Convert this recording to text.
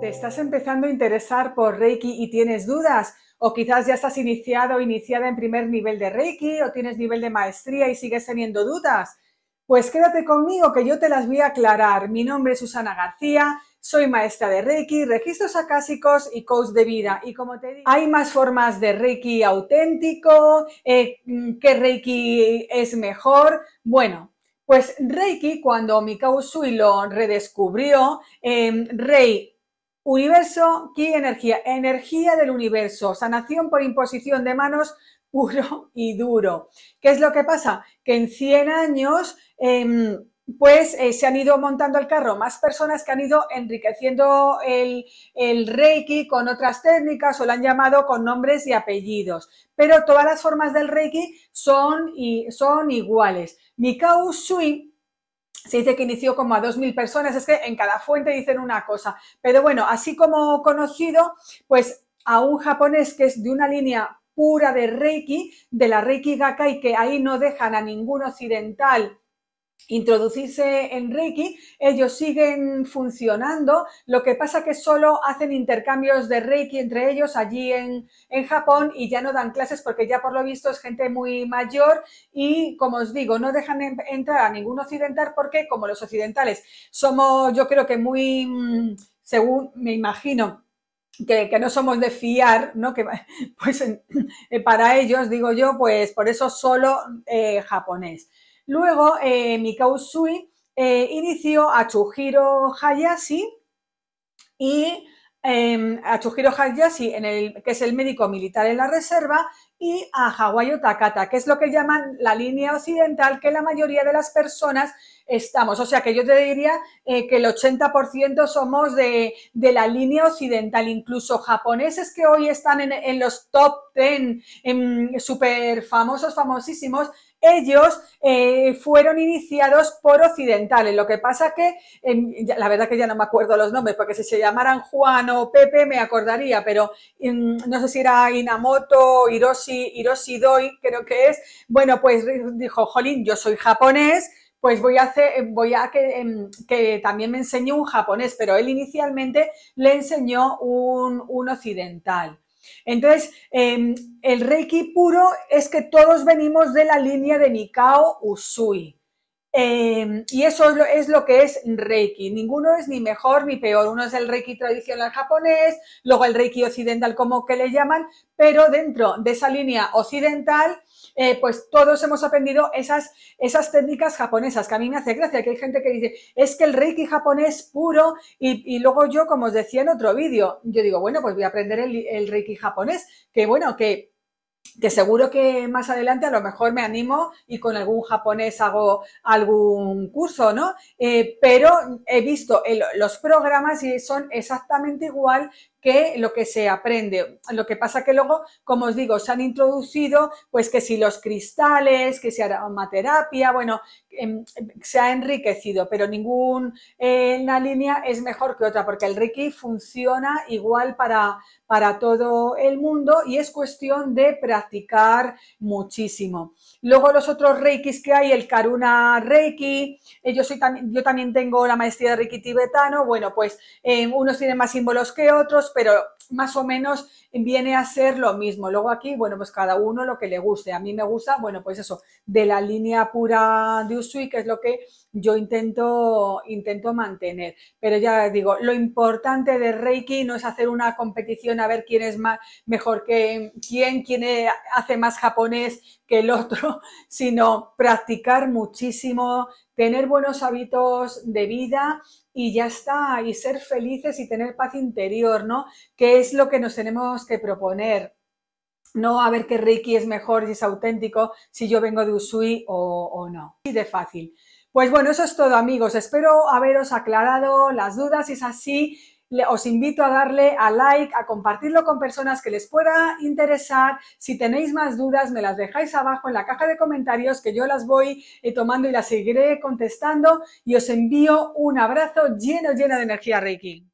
¿Te estás empezando a interesar por Reiki y tienes dudas? O quizás ya estás iniciado o iniciada en primer nivel de Reiki o tienes nivel de maestría y sigues teniendo dudas. Pues quédate conmigo que yo te las voy a aclarar. Mi nombre es Susana García, soy maestra de Reiki, registros acásicos y coach de vida. Y como te digo, hay más formas de Reiki auténtico, eh, mm, qué Reiki es mejor. Bueno, pues Reiki, cuando Mikao Sui lo redescubrió, eh, em, Rei Universo, ki, energía, energía del universo, sanación por imposición de manos puro y duro. ¿Qué es lo que pasa? Que en 100 años, em, pues eh, se han ido montando el carro más personas que han ido enriqueciendo el, Reiki con otras técnicas o lo han llamado con nombres y apellidos. Pero todas las formas del Reiki son, y, son iguales. Mikao Sui se dice que inició como a 2.000 personas, es que en cada fuente dicen una cosa, pero bueno, así como conocido, pues a un japonés que es de una línea pura de Reiki, de la Reiki Gakai, que ahí no dejan a ningún occidental introducirse en Reiki, ellos siguen funcionando, lo que pasa que solo hacen intercambios de Reiki entre ellos allí en, Japón y ya no dan clases porque ya por lo visto es gente muy mayor y como os digo, no dejan entrar a ningún occidental porque como los occidentales somos yo creo que muy, mm, según me imagino, que, no somos de fiar, ¿no? Que pues para ellos, digo yo, pues por eso solo eh, japonés. Luego, eh, Sui eh, inició a Chujiro Hayashi y em, a Chujiro Hayashi, que es el médico militar en la reserva, y a hawaii Takata, que es lo que llaman la línea occidental que la mayoría de las personas estamos. O sea que yo te diría eh, que el 80% somos de, la línea occidental, incluso japoneses que hoy están en, los top 10 super famosos, famosísimos, ellos eh, fueron iniciados por occidentales. Lo que pasa que, em, la verdad que ya no me acuerdo los nombres, porque si se llamaran Juan o Pepe me acordaría, pero em, no sé si era Inamoto, Hiroshi, Hiroshi Doi, creo que es. Bueno, pues dijo, jolín, yo soy japonés, pues voy a hacer, em, voy a que, también me enseñe un japonés, pero él inicialmente le enseñó un occidental. Entonces, em, el Reiki puro es que todos venimos de la línea de Nikao Usui. Em, y eso es lo, que es Reiki. Ninguno es ni mejor ni peor. Uno es el Reiki tradicional japonés, luego el Reiki occidental, como que le llaman, pero dentro de esa línea occidental, eh, pues todos hemos aprendido esas, esas técnicas japonesas, que a mí me hace gracia, que hay gente que dice, es que el Reiki japonés puro, y, luego yo, como os decía en otro vídeo, yo digo, bueno, pues voy a aprender el Reiki japonés, que bueno, que que seguro que más adelante a lo mejor me animo y con algún japonés hago algún curso, ¿no? Eh, pero he visto los programas y son exactamente igual que lo que se aprende. Lo que pasa que luego, como os digo, se han introducido, pues que si los cristales, que si aromaterapia, bueno, em, se ha enriquecido, pero ninguna eh, línea es mejor que otra, porque el Reiki funciona igual para, para todo el mundo y es cuestión de practicar muchísimo. Luego los otros Reikis que hay, el Karuna Reiki, eh, yo también tengo la maestría de Reiki tibetano, bueno, pues eh, unos tienen más símbolos que otros, pero más o menos viene a ser lo mismo. Luego aquí, bueno, pues cada uno lo que le guste. A mí me gusta, bueno, pues eso, de la línea pura de Usui, que es lo que yo intento, intento mantener. Pero ya digo, lo importante de Reiki no es hacer una competición a ver quién es más, mejor que quién, quién e, hace más japonés que el otro, sino practicar muchísimo, tener buenos hábitos de vida y ya está, y ser felices y tener paz interior, ¿no? Que es lo que nos tenemos que proponer. No a ver qué Reiki es mejor y es auténtico si yo vengo de Usui o, no. Y de fácil. Pues bueno, eso es todo amigos. Espero haberos aclarado las dudas. Si es así, os invito a darle a like, a compartirlo con personas que les pueda interesar. Si tenéis más dudas, me las dejáis abajo en la caja de comentarios que yo las voy eh, tomando y las seguiré contestando. Y os envío un abrazo lleno, lleno de energía Reiki.